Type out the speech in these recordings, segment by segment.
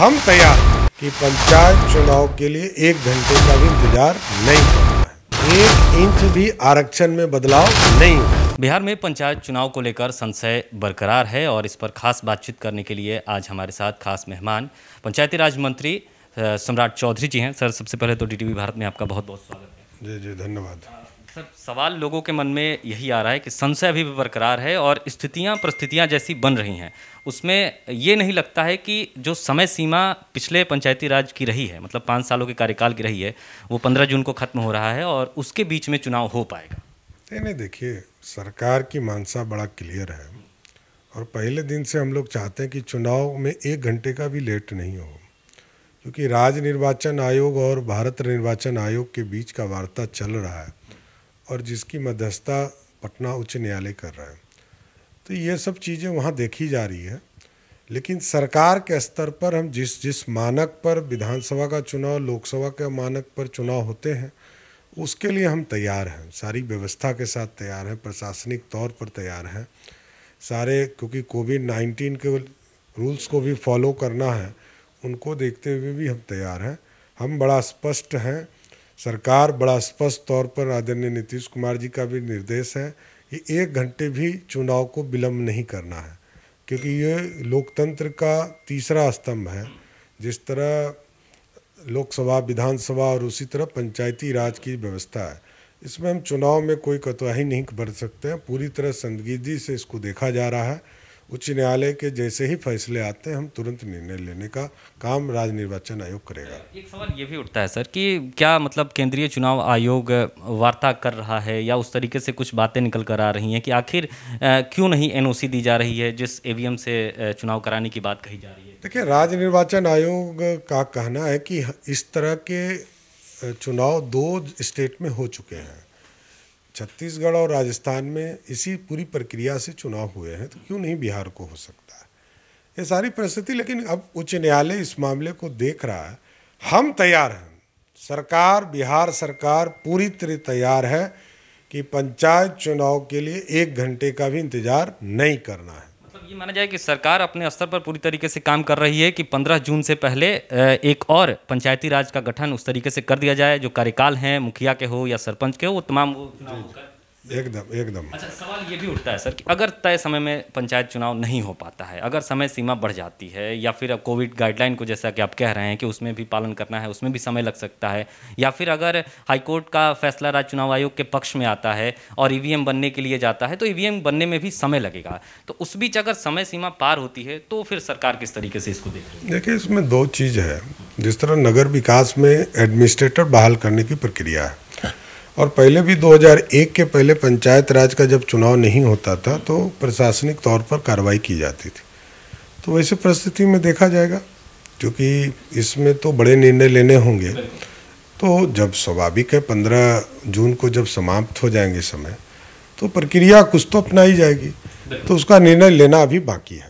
हम तैयार कि पंचायत चुनाव के लिए एक घंटे का भी इंतजार नहीं एक इंच भी आरक्षण में बदलाव नहीं बिहार में पंचायत चुनाव को लेकर संशय बरकरार है और इस पर खास बातचीत करने के लिए आज हमारे साथ खास मेहमान पंचायती राज मंत्री सम्राट चौधरी जी हैं सर सबसे पहले तो डीटीवी भारत में आपका बहुत बहुत स्वागत है जी जी धन्यवाद सर सवाल लोगों के मन में यही आ रहा है कि संशय अभी भी बरकरार है और स्थितियां परिस्थितियां जैसी बन रही हैं उसमें ये नहीं लगता है कि जो समय सीमा पिछले पंचायती राज की रही है मतलब पाँच सालों के कार्यकाल की रही है वो पंद्रह जून को ख़त्म हो रहा है और उसके बीच में चुनाव हो पाएगा नहीं नहीं देखिए सरकार की मानसा बड़ा क्लियर है और पहले दिन से हम लोग चाहते हैं कि चुनाव में एक घंटे का भी लेट नहीं हो क्योंकि राज्य निर्वाचन आयोग और भारत निर्वाचन आयोग के बीच का वार्ता चल रहा है और जिसकी मध्यस्थता पटना उच्च न्यायालय कर रहा है तो ये सब चीज़ें वहाँ देखी जा रही है लेकिन सरकार के स्तर पर हम जिस जिस मानक पर विधानसभा का चुनाव लोकसभा के मानक पर चुनाव होते हैं उसके लिए हम तैयार हैं सारी व्यवस्था के साथ तैयार हैं प्रशासनिक तौर पर तैयार हैं सारे क्योंकि कोविड नाइन्टीन के रूल्स को भी फॉलो करना है उनको देखते हुए भी हम तैयार हैं हम बड़ा स्पष्ट हैं सरकार बड़ा स्पष्ट तौर पर आदरणीय नीतीश कुमार जी का भी निर्देश है कि एक घंटे भी चुनाव को विलम्ब नहीं करना है क्योंकि ये लोकतंत्र का तीसरा स्तंभ है जिस तरह लोकसभा विधानसभा और उसी तरह पंचायती राज की व्यवस्था है इसमें हम चुनाव में कोई कोताही नहीं बरत सकते हैं पूरी तरह संजीदगी से इसको देखा जा रहा है उच्च न्यायालय के जैसे ही फैसले आते हैं हम तुरंत निर्णय लेने का काम राज्य निर्वाचन आयोग करेगा एक सवाल ये भी उठता है सर कि क्या मतलब केंद्रीय चुनाव आयोग वार्ता कर रहा है या उस तरीके से कुछ बातें निकल कर आ रही हैं कि आखिर क्यों नहीं एनओसी दी जा रही है जिस एवीएम से चुनाव कराने की बात कही जा रही है देखिए राज्य निर्वाचन आयोग का कहना है कि इस तरह के चुनाव दो स्टेट में हो चुके हैं छत्तीसगढ़ और राजस्थान में इसी पूरी प्रक्रिया से चुनाव हुए हैं तो क्यों नहीं बिहार को हो सकता है ये सारी परिस्थिति लेकिन अब उच्च न्यायालय इस मामले को देख रहा है हम तैयार हैं सरकार बिहार सरकार पूरी तरह तैयार है कि पंचायत चुनाव के लिए एक घंटे का भी इंतज़ार नहीं करना है ये माना जाए कि सरकार अपने स्तर पर पूरी तरीके से काम कर रही है कि 15 जून से पहले एक और पंचायती राज का गठन उस तरीके से कर दिया जाए जो कार्यकाल हैं मुखिया के हो या सरपंच के हो वो तमाम वो एकदम एकदम अच्छा सवाल ये भी उठता है सर कि अगर तय समय में पंचायत चुनाव नहीं हो पाता है अगर समय सीमा बढ़ जाती है या फिर अब कोविड गाइडलाइन को जैसा कि आप कह रहे हैं कि उसमें भी पालन करना है उसमें भी समय लग सकता है या फिर अगर हाईकोर्ट का फैसला राज्य चुनाव आयोग के पक्ष में आता है और ई बनने के लिए जाता है तो ई बनने में भी समय लगेगा तो उस बीच अगर समय सीमा पार होती है तो फिर सरकार किस तरीके से इसको देख देखिए इसमें दो चीज़ है जिस तरह नगर विकास में एडमिनिस्ट्रेटर बहाल करने की प्रक्रिया है और पहले भी 2001 के पहले पंचायत राज का जब चुनाव नहीं होता था तो प्रशासनिक तौर पर कार्रवाई की जाती थी तो वैसे परिस्थिति में देखा जाएगा क्योंकि इसमें तो बड़े निर्णय लेने होंगे तो जब स्वाभाविक है पंद्रह जून को जब समाप्त हो जाएंगे समय तो प्रक्रिया कुछ तो अपनाई जाएगी तो उसका निर्णय लेना अभी बाकी है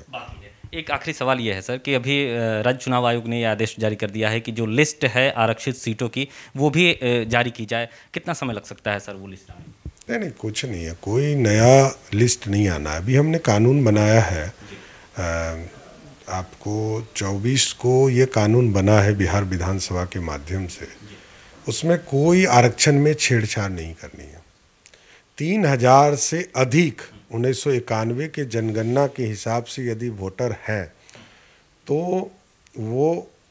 एक आखिरी सवाल ये है सर कि अभी राज्य चुनाव आयोग ने यह आदेश जारी कर दिया है कि जो लिस्ट है आरक्षित सीटों की वो भी जारी की जाए कितना समय लग सकता है सर वो लिस्ट नहीं नहीं कुछ नहीं है कोई नया लिस्ट नहीं आना अभी हमने कानून बनाया है आ, आपको 24 को ये कानून बना है बिहार विधानसभा के माध्यम से उसमें कोई आरक्षण में छेड़छाड़ नहीं करनी है तीन हजार से अधिक उन्नीस के जनगणना के हिसाब से यदि वोटर हैं तो वो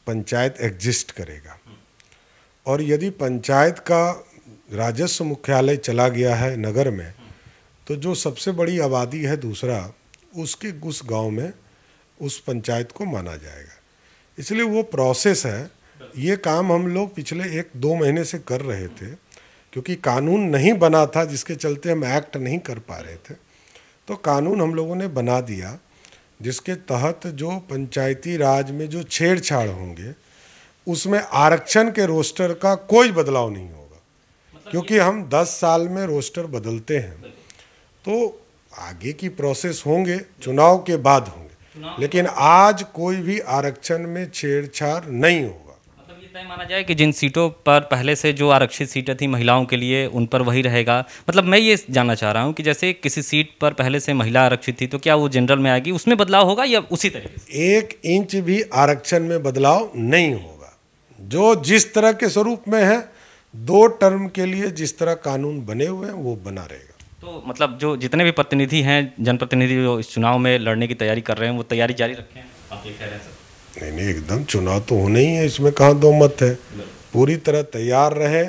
पंचायत एग्जिस्ट करेगा और यदि पंचायत का राजस्व मुख्यालय चला गया है नगर में तो जो सबसे बड़ी आबादी है दूसरा उसके उस गांव में उस पंचायत को माना जाएगा इसलिए वो प्रोसेस है ये काम हम लोग पिछले एक दो महीने से कर रहे थे क्योंकि कानून नहीं बना था जिसके चलते हम एक्ट नहीं कर पा रहे थे तो कानून हम लोगों ने बना दिया जिसके तहत जो पंचायती राज में जो छेड़छाड़ होंगे उसमें आरक्षण के रोस्टर का कोई बदलाव नहीं होगा मतलब क्योंकि हम 10 साल में रोस्टर बदलते हैं तो आगे की प्रोसेस होंगे चुनाव के बाद होंगे लेकिन आज कोई भी आरक्षण में छेड़छाड़ नहीं होगा तय माना जाए कि जिन सीटों पर पहले से जो आरक्षित सीटें थी महिलाओं के लिए उन पर वही रहेगा मतलब मैं ये जानना चाह रहा हूँ कि जैसे किसी सीट पर पहले से महिला आरक्षित थी तो क्या वो जनरल में आएगी उसमें बदलाव होगा या उसी तरह एक इंच भी आरक्षण में बदलाव नहीं होगा जो जिस तरह के स्वरूप में है दो टर्म के लिए जिस तरह कानून बने हुए हैं वो बना रहेगा तो मतलब जो जितने भी प्रतिनिधि हैं जनप्रतिनिधि जो इस चुनाव में लड़ने की तैयारी कर रहे हैं वो तैयारी जारी रखें आप ये कह रहे हैं सर नहीं नहीं एकदम चुनाव तो होने ही है इसमें कहाँ दो मत है पूरी तरह तैयार रहे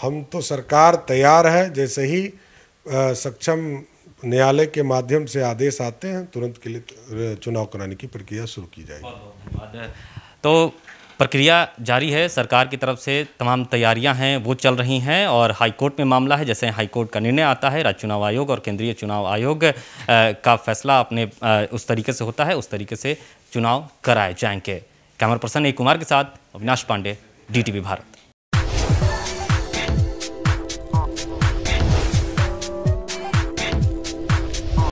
हम तो सरकार तैयार है जैसे ही आ, सक्षम न्यायालय के माध्यम से आदेश आते हैं तुरंत के लिए चुनाव कराने की प्रक्रिया शुरू की जाएगी तो प्रक्रिया जारी है सरकार की तरफ से तमाम तैयारियां हैं वो चल रही हैं और हाईकोर्ट में मामला है जैसे हाईकोर्ट का निर्णय आता है राज्य चुनाव आयोग और केंद्रीय चुनाव आयोग का फैसला अपने उस तरीके से होता है उस तरीके से चुनाव कराए जाएंगे कैमरा पर्सन ए कुमार के साथ अविनाश पांडे डी भारत